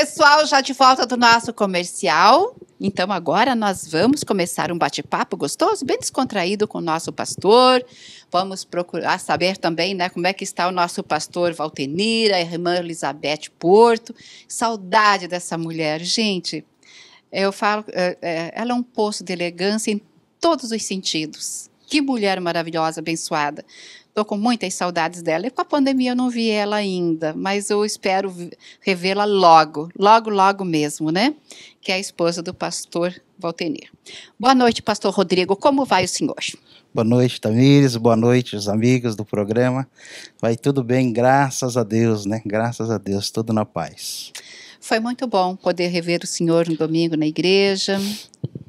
Pessoal, já de volta do nosso comercial. Então agora nós vamos começar um bate-papo gostoso, bem descontraído com o nosso pastor. Vamos procurar saber também, né, como é que está o nosso pastor Valtenira, a irmã Elizabeth Porto. Saudade dessa mulher, gente. Eu falo, é, é, ela é um poço de elegância em todos os sentidos. Que mulher maravilhosa, abençoada. Estou com muitas saudades dela. E com a pandemia eu não vi ela ainda, mas eu espero revê-la logo, logo, logo mesmo, né? Que é a esposa do pastor Valtenir. Boa noite, pastor Rodrigo. Como vai o senhor? Boa noite, Tamires. Boa noite, os amigos do programa. Vai tudo bem, graças a Deus, né? Graças a Deus, tudo na paz. Foi muito bom poder rever o senhor no domingo na igreja.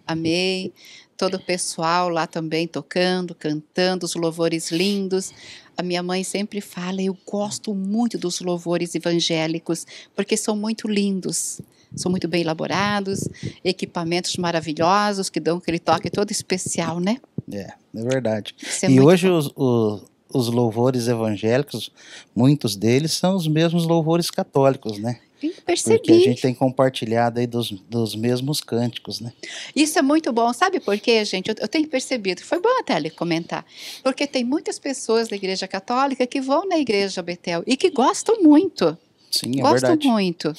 Amei todo o pessoal lá também tocando, cantando, os louvores lindos. A minha mãe sempre fala: eu gosto muito dos louvores evangélicos, porque são muito lindos são muito bem elaborados, equipamentos maravilhosos que dão aquele toque todo especial, né? É, é verdade. É e hoje os, os, os, louvores evangélicos, muitos deles são os mesmos louvores católicos, né? Percebi. Porque a gente tem compartilhado aí dos, dos mesmos cânticos, né? Isso é muito bom. Sabe por quê, gente? Eu, eu tenho percebido. Foi bom até ele comentar. Porque tem muitas pessoas da Igreja Católica que vão na Igreja Betel e que gostam muito. Sim, é gostam verdade. Gostam muito,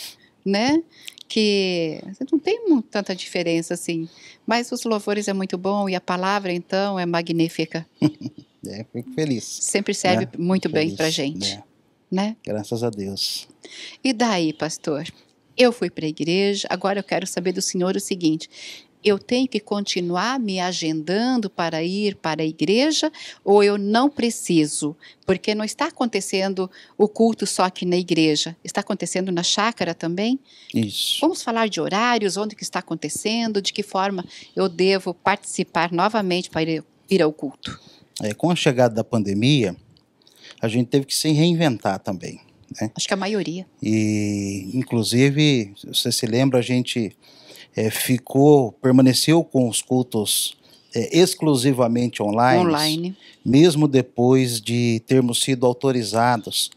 né? que não tem tanta diferença assim, mas os louvores é muito bom e a palavra então é magnífica. é, fico feliz. Sempre serve né? muito bem para gente. Né? né? Graças a Deus. E daí, pastor? Eu fui para a igreja, agora eu quero saber do senhor o seguinte: eu tenho que continuar me agendando para ir para a igreja ou eu não preciso? Porque não está acontecendo o culto só aqui na igreja, está acontecendo na chácara também. Isso. Vamos falar de horários, onde que está acontecendo, de que forma eu devo participar novamente para ir ao culto. É, com a chegada da pandemia, a gente teve que se reinventar também. Né? Acho que a maioria. E, inclusive, você se lembra, a gente é, ficou, permaneceu com os cultos é, exclusivamente online, online, mesmo depois de termos sido autorizados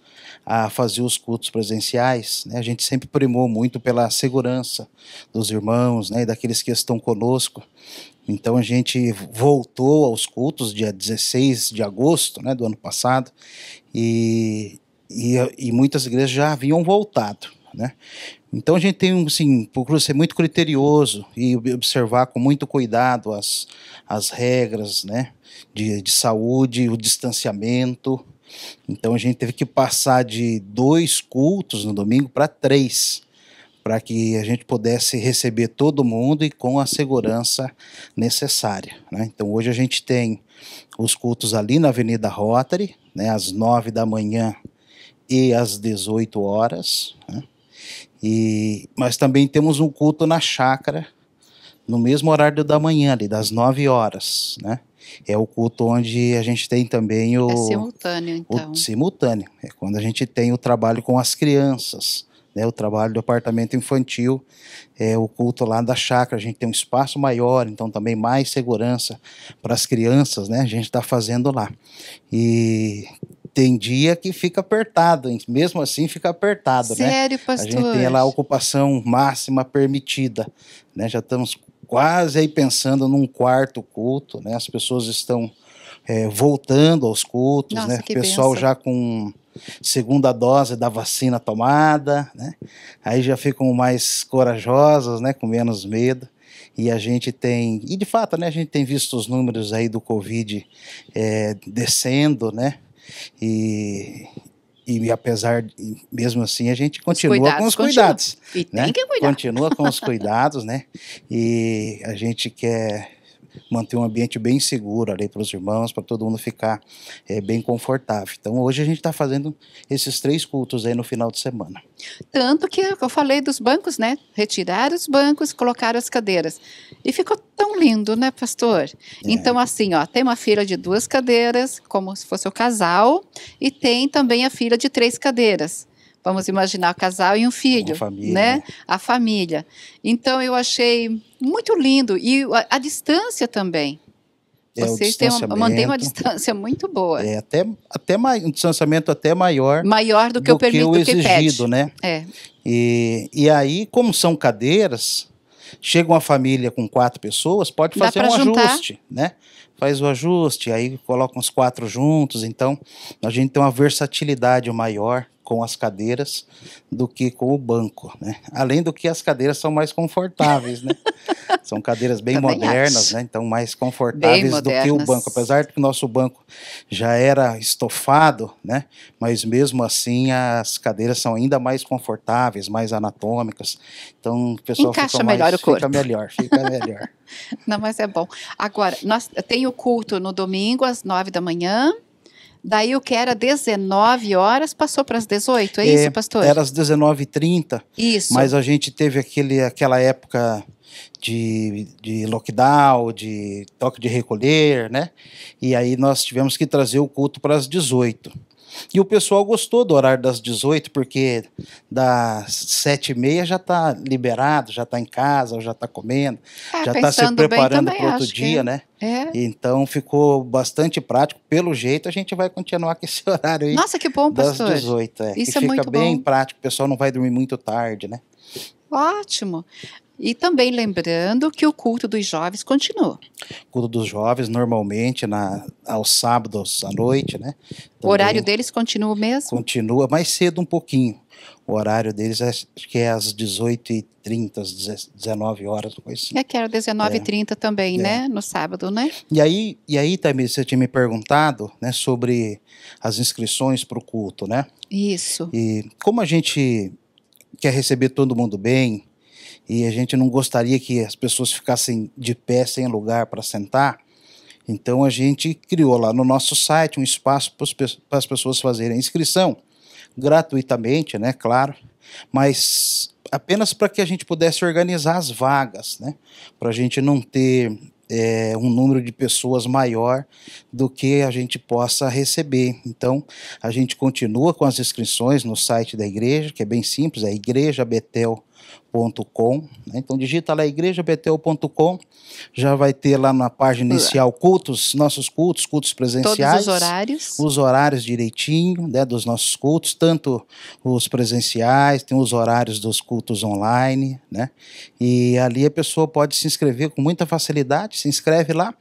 a fazer os cultos presenciais, né? a gente sempre primou muito pela segurança dos irmãos né? e daqueles que estão conosco. Então a gente voltou aos cultos dia 16 de agosto né, do ano passado e, e, e muitas igrejas já haviam voltado. Né? Então a gente tem assim, procura ser muito criterioso e observar com muito cuidado as, as regras né, de, de saúde, o distanciamento. Então a gente teve que passar de dois cultos no domingo para três para que a gente pudesse receber todo mundo e com a segurança necessária. Né? Então, hoje a gente tem os cultos ali na Avenida Rotary, né, às 9 da manhã e às 18 horas. Né? E, mas também temos um culto na chácara, no mesmo horário da manhã, ali, das 9 horas. Né? É o culto onde a gente tem também o. É simultâneo, então. O, simultâneo. É quando a gente tem o trabalho com as crianças né, o trabalho do apartamento infantil, é, o culto lá da chácara. A gente tem um espaço maior, então também mais segurança para as crianças, né? A gente está fazendo lá. E tem dia que fica apertado, mesmo assim fica apertado, Sério, né? Sério, pastor? A gente tem lá a ocupação máxima permitida, né? Já estamos quase aí pensando num quarto culto, né? As pessoas estão é, voltando aos cultos, Nossa, né? O pessoal benção. já com segunda dose da vacina tomada, né? Aí já ficam mais corajosas, né? Com menos medo. E a gente tem, e de fato, né? A gente tem visto os números aí do Covid é, descendo, né? E, e apesar de, mesmo assim a gente continua cuidados, com os cuidados continua. Né? e tem né? que cuidar continua com os cuidados né e a gente quer manter um ambiente bem seguro ali para os irmãos, para todo mundo ficar é, bem confortável. Então hoje a gente está fazendo esses três cultos aí no final de semana. Tanto que eu falei dos bancos, né? Retiraram os bancos, colocaram as cadeiras. E ficou tão lindo, né, pastor? É. Então, assim, ó, tem uma fila de duas cadeiras, como se fosse o casal, e tem também a fila de três cadeiras. Vamos imaginar o casal e um filho, né? né? A família. Então eu achei muito lindo e a, a distância também. É, Vocês têm uma, uma distância muito boa. É até até um distanciamento até maior. Maior do que do eu permito que o exigido, que né? É. E, e aí, como são cadeiras, chega uma família com quatro pessoas, pode fazer um juntar. ajuste, né? Faz o ajuste, aí coloca os quatro juntos, então a gente tem uma versatilidade maior com as cadeiras do que com o banco, né? Além do que as cadeiras são mais confortáveis, né? São cadeiras bem Também modernas, acho. né? Então mais confortáveis do que o banco, apesar de que o nosso banco já era estofado, né? Mas mesmo assim as cadeiras são ainda mais confortáveis, mais anatômicas. Então o pessoal Encaixa fica mais, melhor o corpo. fica melhor, fica melhor. Não, mas é bom. Agora, nós tem o culto no domingo às nove da manhã. Daí o que era 19 horas passou para as 18, é, é isso, pastor? Era às 19h30. Isso. Mas a gente teve aquele, aquela época de, de lockdown, de toque de recolher, né? E aí nós tivemos que trazer o culto para as 18. E o pessoal gostou do horário das 18, porque das 7 e meia já está liberado, já está em casa, já está comendo, ah, já está se preparando para outro dia, que... né? É. é. Então ficou bastante prático. Pelo jeito, a gente vai continuar com esse horário aí. Nossa, que bom, pastor. Das 18, é. Isso que é fica muito bem bom. prático, o pessoal não vai dormir muito tarde, né? Ótimo. E também lembrando que o culto dos jovens continua. O culto dos jovens, normalmente, na, aos sábados à noite, né? o horário deles continua mesmo? Continua mais cedo um pouquinho. O horário deles é, que é às 18h30, às 19 horas, coisa assim. É que era 19h30 é. também, né? é. né? No sábado, né? E aí, e aí também você tinha me perguntado né, sobre as inscrições para o culto, né? Isso. E como a gente quer receber todo mundo bem, e a gente não gostaria que as pessoas ficassem de pé sem lugar para sentar. Então a gente criou lá no nosso site um espaço para as pessoas fazerem inscrição gratuitamente, né? Claro, mas apenas para que a gente pudesse organizar as vagas, né? Para a gente não ter é, um número de pessoas maior do que a gente possa receber. Então, a gente continua com as inscrições no site da igreja, que é bem simples, é igrejabetel.com com né? Então digita lá igrejabetel.com, já vai ter lá na página inicial cultos, nossos cultos, cultos presenciais. Todos os horários. Os horários direitinho, né, dos nossos cultos, tanto os presenciais, tem os horários dos cultos online, né? E ali a pessoa pode se inscrever com muita facilidade, se inscreve lá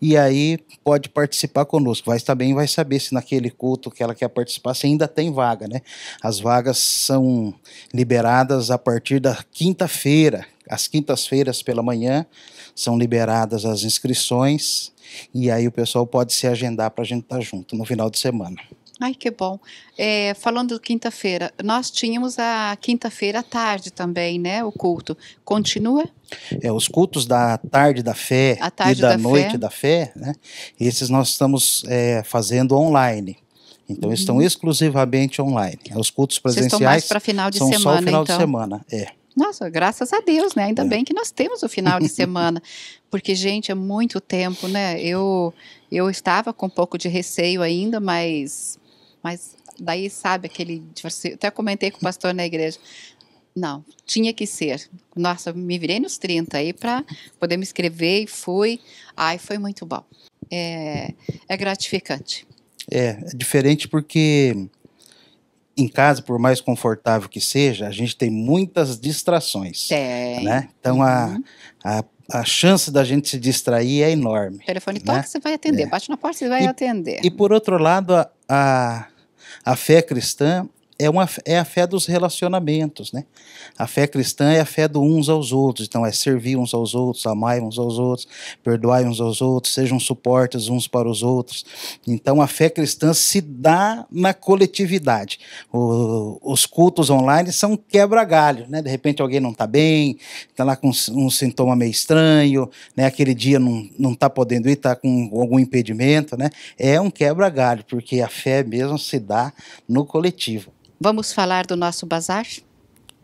e aí pode participar conosco. Vai também vai saber se naquele culto que ela quer participar se ainda tem vaga, né? As vagas são liberadas a partir da quinta-feira, às quintas-feiras pela manhã, são liberadas as inscrições e aí o pessoal pode se agendar para a gente estar tá junto no final de semana. Ai, que bom. É, falando quinta-feira, nós tínhamos a quinta-feira à tarde também, né? O culto. Continua? É, os cultos da tarde da fé tarde e da, da noite fé. da fé, né? Esses nós estamos é, fazendo online. Então, uhum. estão exclusivamente online. Os cultos presenciais Vocês estão mais final de são semana, só o final então. de semana. É. Nossa, graças a Deus, né? Ainda é. bem que nós temos o final de semana, porque gente, é muito tempo, né? Eu eu estava com um pouco de receio ainda, mas mas daí sabe aquele até comentei com o pastor na igreja. Não, tinha que ser. Nossa, me virei nos 30 aí para poder me escrever e fui. Ai, foi muito bom. É, é gratificante. É, é diferente porque em casa, por mais confortável que seja, a gente tem muitas distrações. É. Né? Então, uhum. a, a, a chance da gente se distrair é enorme. O telefone né? toca, né? você vai atender. É. Bate na porta, você vai e, atender. E, por outro lado, a, a, a fé cristã, é, uma, é a fé dos relacionamentos, né? A fé cristã é a fé do uns aos outros, então é servir uns aos outros, amar uns aos outros, perdoar uns aos outros, sejam suportes uns para os outros. Então a fé cristã se dá na coletividade. O, os cultos online são quebra-galho, né? De repente alguém não está bem, está lá com um sintoma meio estranho, né? Aquele dia não, não tá podendo ir, está com algum impedimento, né? É um quebra-galho, porque a fé mesmo se dá no coletivo. Vamos falar do nosso bazar?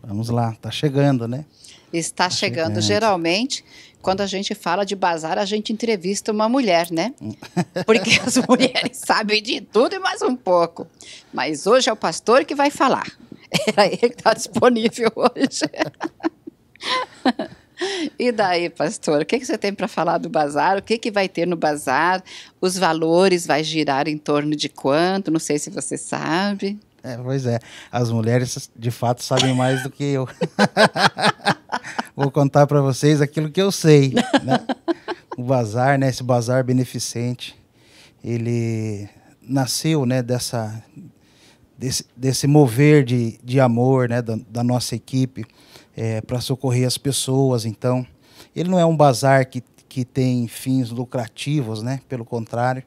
Vamos lá, está chegando, né? Está tá chegando. chegando. Geralmente, quando a gente fala de bazar, a gente entrevista uma mulher, né? Porque as mulheres sabem de tudo e mais um pouco. Mas hoje é o pastor que vai falar. Era ele que está disponível hoje. E daí, pastor, o que, você tem para falar do bazar? O que, que vai ter no bazar? Os valores vai girar em torno de quanto? Não sei se você sabe. É, pois é. As mulheres, de fato, sabem mais do que eu. Vou contar para vocês aquilo que eu sei. Né? O bazar, né? Esse bazar beneficente, ele nasceu, né? Dessa desse, desse mover de, de amor, né? Da, da nossa equipe é, para socorrer as pessoas. Então, ele não é um bazar que que tem fins lucrativos, né? Pelo contrário,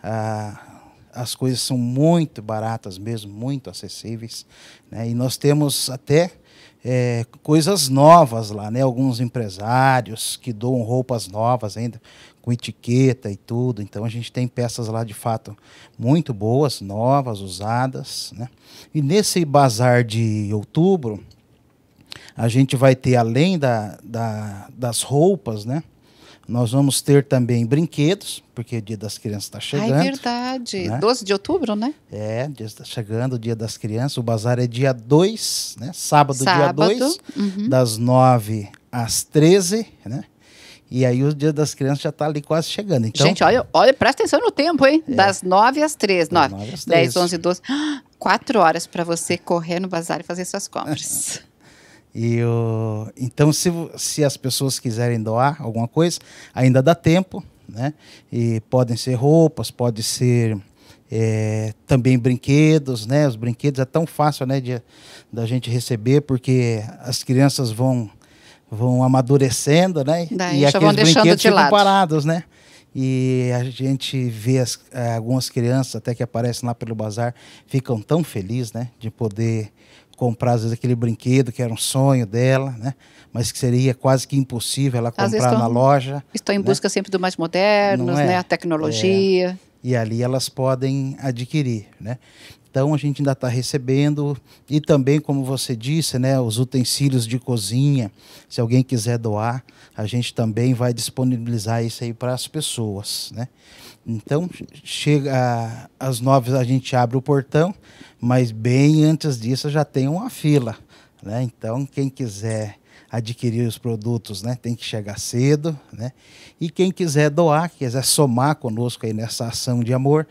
a, as coisas são muito baratas mesmo, muito acessíveis. Né? E nós temos até é, coisas novas lá, né? Alguns empresários que doam roupas novas ainda, com etiqueta e tudo. Então a gente tem peças lá de fato muito boas, novas, usadas. Né? E nesse bazar de outubro, a gente vai ter, além da, da das roupas, né? Nós vamos ter também brinquedos, porque o Dia das Crianças está ah, é chegando. é verdade. Né? 12 de outubro, né? É, está chegando o Dia das Crianças. O bazar é dia 2, né? Sábado, Sábado. dia 2, uhum. das 9 às 13, né? E aí o Dia das Crianças já está ali quase chegando. Então, Gente, olha, olha, presta atenção no tempo, hein? É. Das 9 às 13. 9, 9 às 13. 10, 11, 12. quatro horas para você correr no bazar e fazer suas compras. E eu, então, se, se as pessoas quiserem doar alguma coisa, ainda dá tempo, né? E podem ser roupas, pode ser é, também brinquedos, né? Os brinquedos é tão fácil, né, de da gente receber porque as crianças vão vão amadurecendo, né? Daí, e aqueles vão deixando brinquedos de ficam lado. parados, né? e a gente vê as, eh, algumas crianças até que aparecem lá pelo bazar ficam tão felizes né de poder comprar às vezes aquele brinquedo que era um sonho dela né mas que seria quase que impossível ela comprar estão, na loja estou em né? busca sempre do mais moderno é? né a tecnologia é. e ali elas podem adquirir né então a gente ainda está recebendo e também, como você disse, né, os utensílios de cozinha, se alguém quiser doar, a gente também vai disponibilizar isso aí para as pessoas, né? Então chega às nove a gente abre o portão, mas bem antes disso já tem uma fila, né? Então quem quiser adquirir os produtos, né? Tem que chegar cedo, né? E quem quiser doar, quiser somar conosco aí nessa ação de amor,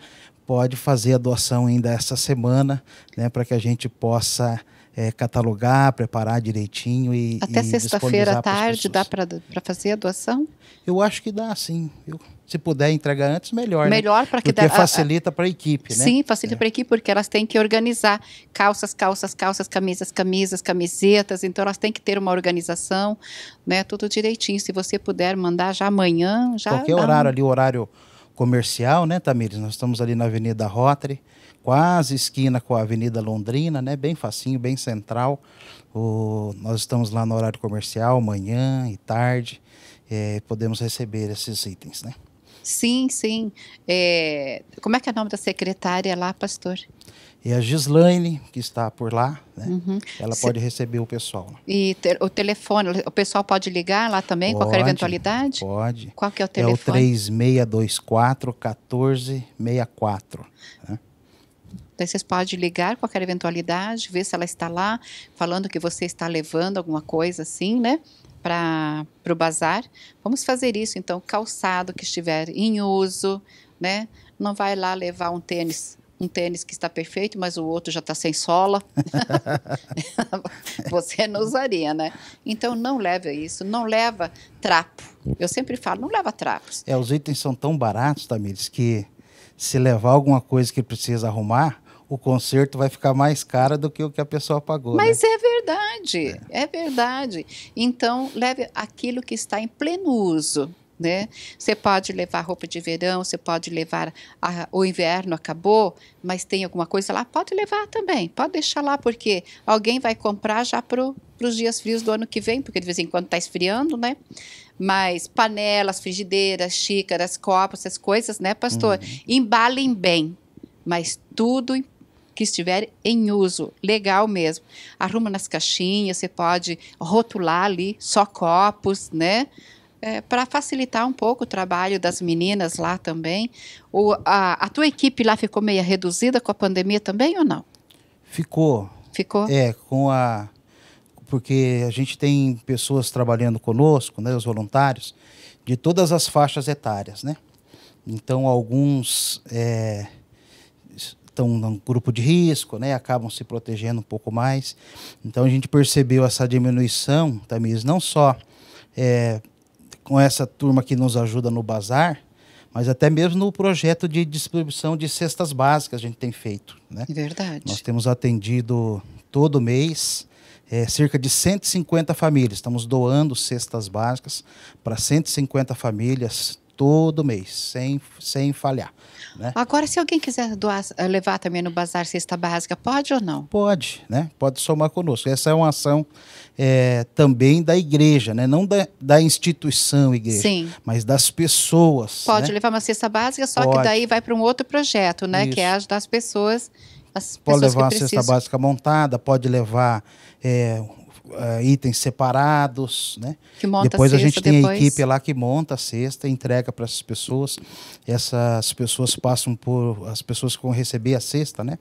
pode fazer a doação ainda essa semana, né, para que a gente possa é, catalogar, preparar direitinho e até sexta-feira à tarde dá para fazer a doação? Eu acho que dá, sim. Eu, se puder entregar antes, melhor. Né? Melhor né? para que porque dá, facilita para a equipe, né? Sim, facilita é. para a equipe porque elas têm que organizar calças, calças, calças, camisas, camisas, camisetas. Então elas têm que ter uma organização, né? Tudo direitinho. Se você puder mandar já amanhã, já. Qualquer horário ali, o horário comercial, né, Tamires? Nós estamos ali na Avenida Rotary, quase esquina com a Avenida Londrina, né? Bem facinho, bem central. O, nós estamos lá no horário comercial, manhã e tarde, é, podemos receber esses itens, né? Sim, sim. É, como é que é o nome da secretária lá, pastor? E a Gislaine, que está por lá, né? Uhum. ela pode Se... receber o pessoal. E ter, o telefone, o pessoal pode ligar lá também, pode, qualquer eventualidade? Pode. Qual que é o telefone? É o 3624 1464. Né? Então, vocês podem ligar qualquer eventualidade, ver se ela está lá, falando que você está levando alguma coisa assim, né? Para o bazar. Vamos fazer isso, então. Calçado que estiver em uso, né? Não vai lá levar um tênis um tênis que está perfeito, mas o outro já está sem sola, você não usaria, né? Então não leve isso, não leva trapo. Eu sempre falo, não leva trapos. É, os itens são tão baratos, Tamires, que se levar alguma coisa que precisa arrumar, o conserto vai ficar mais caro do que o que a pessoa pagou. Mas né? é verdade, é. é verdade. Então leve aquilo que está em pleno uso né? Você pode levar roupa de verão, você pode levar a, o inverno acabou, mas tem alguma coisa lá, pode levar também, pode deixar lá porque alguém vai comprar já para os dias frios do ano que vem, porque de vez em quando está esfriando, né? Mas panelas, frigideiras, xícaras, copos, essas coisas, né, pastor? Uhum. Embalem bem, mas tudo que estiver em uso, legal mesmo. Arruma nas caixinhas, você pode rotular ali só copos, né? é, para facilitar um pouco o trabalho das meninas lá também. O, a, a tua equipe lá ficou meio reduzida com a pandemia também ou não? Ficou. Ficou? É, com a. Porque a gente tem pessoas trabalhando conosco, né, os voluntários, de todas as faixas etárias, né? Então, alguns é, estão num grupo de risco, né? Acabam se protegendo um pouco mais. Então, a gente percebeu essa diminuição, Tamires, não só é, com essa turma que nos ajuda no bazar, mas até mesmo no projeto de distribuição de cestas básicas a gente tem feito. Né? Verdade. Nós temos atendido todo mês é, cerca de 150 famílias. Estamos doando cestas básicas para 150 famílias todo mês, sem, sem falhar. Né? Agora, se alguém quiser doar, eh, levar também no Bazar Cesta Básica, pode ou não? Pode, né? Pode somar conosco. Essa é uma ação é, também da igreja, né? Não da, da instituição igreja, Sim. mas das pessoas. Pode né? levar uma cesta básica, só pode. que daí vai para um outro projeto, né? Isso. Que é ajudar as pessoas. As pode levar uma precisam. cesta básica montada, pode levar é, uh, itens separados, né? depois a, a gente tem depois. a equipe lá que monta a cesta, entrega para essas pessoas. Essas pessoas passam por as pessoas que vão receber a cesta, né?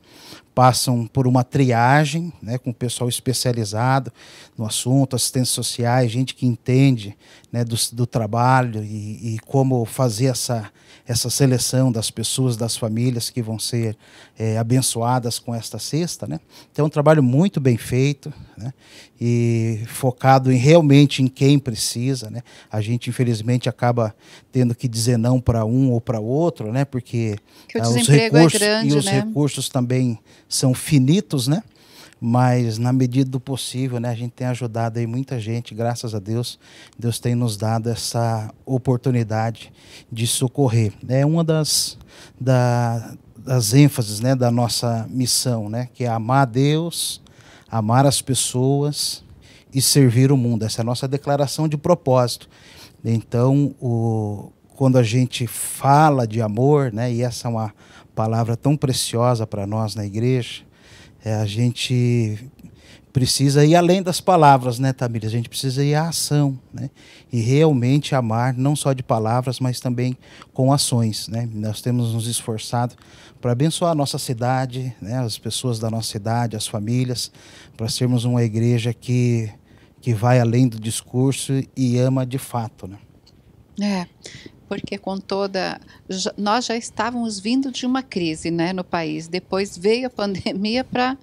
passam por uma triagem, né, com pessoal especializado no assunto, assistentes sociais, gente que entende né, do, do trabalho e, e, como fazer essa, essa seleção das pessoas, das famílias que vão ser é, abençoadas com esta cesta. Né? Então, é um trabalho muito bem feito né, e focado em, realmente em quem precisa. Né? A gente, infelizmente, acaba tendo que dizer não para um ou para outro, né, porque ah, os é recursos é grande, e os né. recursos também são finitos, né? Mas na medida do possível, né, a gente tem ajudado aí muita gente, graças a Deus. Deus tem nos dado essa oportunidade de socorrer. É uma das, da, das ênfases, né, da nossa missão, né, que é amar a Deus, amar as pessoas e servir o mundo. Essa é a nossa declaração de propósito. Então, o, quando a gente fala de amor, né, e essa é uma palavra tão preciosa para nós na igreja, é, a gente precisa ir além das palavras, né, Tamir? A gente precisa ir à ação, né? E realmente amar não só de palavras, mas também com ações, né? Nós temos nos esforçado para abençoar a nossa cidade, né, as pessoas da nossa cidade, as famílias, para sermos uma igreja que que vai além do discurso e ama de fato, né? É porque com toda nós já estávamos vindo de uma crise, né, no país. Depois veio a pandemia para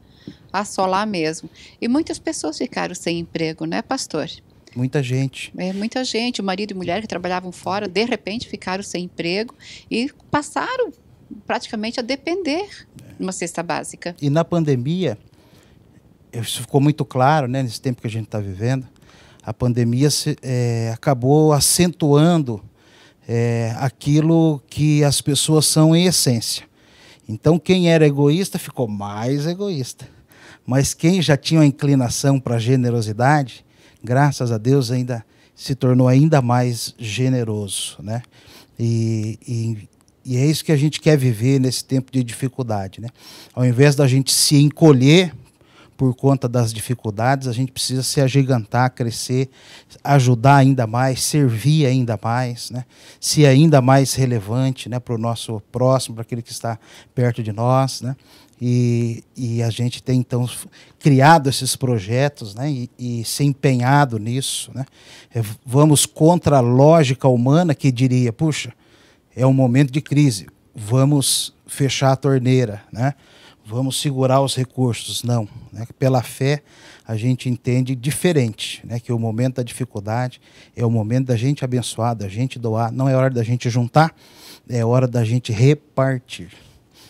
assolar mesmo. E muitas pessoas ficaram sem emprego, né, pastor? Muita gente. É, muita gente. O marido e mulher que trabalhavam fora, de repente ficaram sem emprego e passaram praticamente a depender de uma cesta básica. E na pandemia, isso ficou muito claro, né, nesse tempo que a gente está vivendo, a pandemia se, é, acabou acentuando é, aquilo que as pessoas são em essência. Então, quem era egoísta ficou mais egoísta. Mas quem já tinha uma inclinação para generosidade, graças a Deus, ainda se tornou ainda mais generoso. Né? E, e, e é isso que a gente quer viver nesse tempo de dificuldade. Né? Ao invés da gente se encolher por conta das dificuldades, a gente precisa se agigantar, crescer, ajudar ainda mais, servir ainda mais, né? ser ainda mais relevante né? para o nosso próximo, para aquele que está perto de nós. Né? E, e a gente tem, então, criado esses projetos né? e, e se empenhado nisso. Né? É, vamos contra a lógica humana que diria, puxa, é um momento de crise, vamos fechar a torneira, né? vamos segurar os recursos. Não. Né? Pela fé, a gente entende diferente, né? que o momento da dificuldade é o momento da gente abençoar, da gente doar. Não é hora da gente juntar, é hora da gente repartir.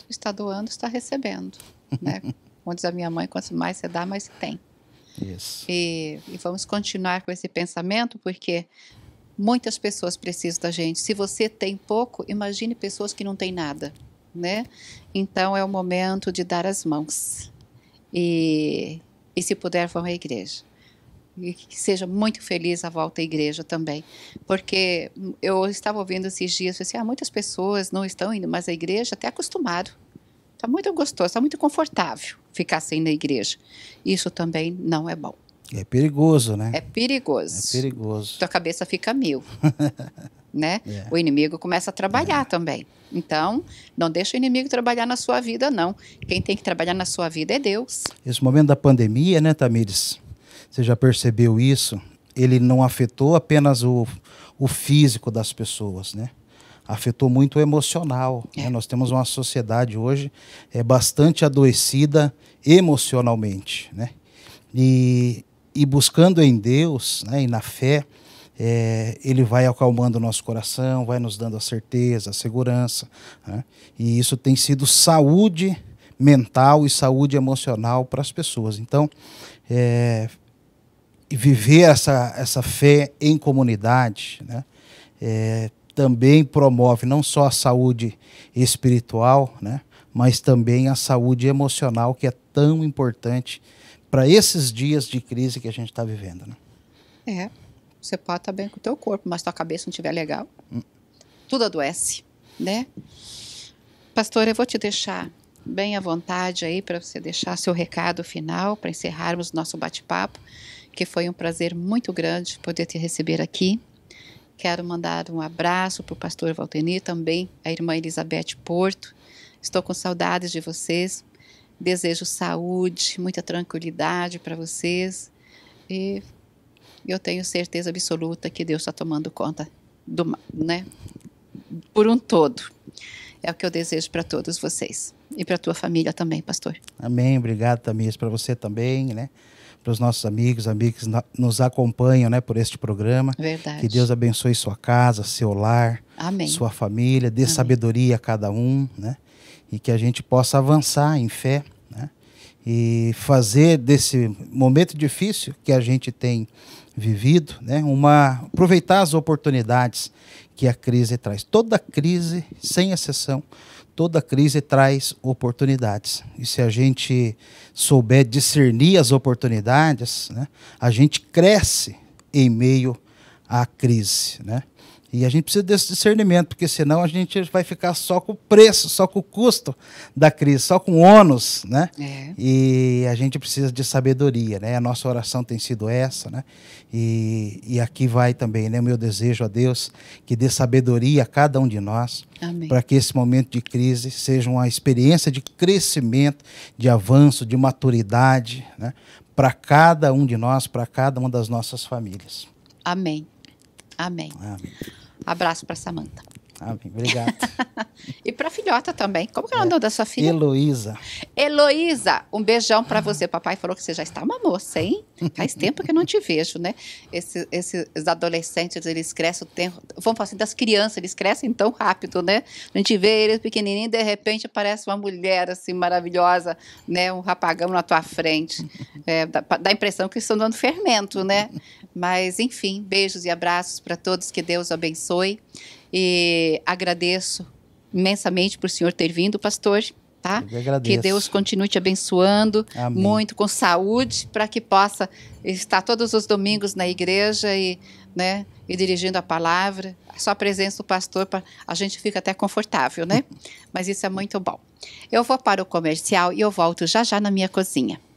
Está doando, está recebendo. Né? Como diz a minha mãe, quanto mais você dá, mais você tem. Isso. E, e vamos continuar com esse pensamento, porque muitas pessoas precisam da gente. Se você tem pouco, imagine pessoas que não têm nada né? Então é o momento de dar as mãos. E, e se puder, vão à igreja. E que seja muito feliz a volta à igreja também. Porque eu estava ouvindo esses dias, assim, ah, muitas pessoas não estão indo mais à igreja, até acostumado. Está muito gostoso, está muito confortável ficar sem na igreja. Isso também não é bom. É perigoso, né? É perigoso. É perigoso. Tua cabeça fica mil. né? É. O inimigo começa a trabalhar é. também. Então, não deixa o inimigo trabalhar na sua vida, não. Quem tem que trabalhar na sua vida é Deus. Esse momento da pandemia, né, Tamires? Você já percebeu isso? Ele não afetou apenas o, o físico das pessoas, né? Afetou muito o emocional. Né? É. Né? Nós temos uma sociedade hoje é bastante adoecida emocionalmente, né? E, e buscando em Deus né, e na fé, é, ele vai acalmando o nosso coração, vai nos dando a certeza, a segurança. Né? E isso tem sido saúde mental e saúde emocional para as pessoas. Então, é, viver essa, essa fé em comunidade né? É, também promove não só a saúde espiritual, né? mas também a saúde emocional, que é tão importante para esses dias de crise que a gente está vivendo. Né? É. Você pode estar bem com o teu corpo, mas tua cabeça não estiver legal, hum. tudo adoece, né? Pastor, eu vou te deixar bem à vontade aí para você deixar seu recado final, para encerrarmos nosso bate-papo, que foi um prazer muito grande poder te receber aqui. Quero mandar um abraço para o pastor Valtenir, também a irmã Elizabeth Porto. Estou com saudades de vocês. Desejo saúde, muita tranquilidade para vocês. E eu tenho certeza absoluta que Deus está tomando conta do, né, por um todo. É o que eu desejo para todos vocês e para a tua família também, pastor. Amém. Obrigado, Tamias, para você também, né? Para os nossos amigos, amigos que nos acompanham, né, por este programa. Verdade. Que Deus abençoe sua casa, seu lar, Amém. sua família, dê Amém. sabedoria a cada um, né? E que a gente possa avançar em fé e fazer desse momento difícil que a gente tem vivido, né, uma aproveitar as oportunidades que a crise traz. Toda crise, sem exceção, toda crise traz oportunidades. E se a gente souber discernir as oportunidades, né, a gente cresce em meio à crise, né? E a gente precisa desse discernimento, porque senão a gente vai ficar só com o preço, só com o custo da crise, só com o ônus, né? É. E a gente precisa de sabedoria, né? A nossa oração tem sido essa, né? E, e aqui vai também, né? O meu desejo a Deus que dê sabedoria a cada um de nós, para que esse momento de crise seja uma experiência de crescimento, de avanço, de maturidade, né? Para cada um de nós, para cada uma das nossas famílias. Amém. Amém. Amém. Abraço para Samanta. Amém. Obrigado. e para filhota também. Como que é o nome da sua filha? Heloísa. Heloísa, um beijão para você. papai falou que você já está uma moça, hein? Faz tempo que eu não te vejo, né? esses adolescentes, eles crescem o tempo. Vamos falar assim, das crianças, eles crescem tão rápido, né? A gente vê eles pequenininhos de repente aparece uma mulher assim maravilhosa, né? Um rapagão na tua frente. É, dá, dá a impressão que estão dando fermento, né? Mas, enfim, beijos e abraços para todos, que Deus abençoe. E agradeço imensamente por o senhor ter vindo, pastor. Tá? Que Deus continue te abençoando Amém. muito com saúde para que possa estar todos os domingos na igreja e, né, e dirigindo a palavra. A sua presença do pastor, a gente fica até confortável, né? Mas isso é muito bom. Eu vou para o comercial e eu volto já já na minha cozinha.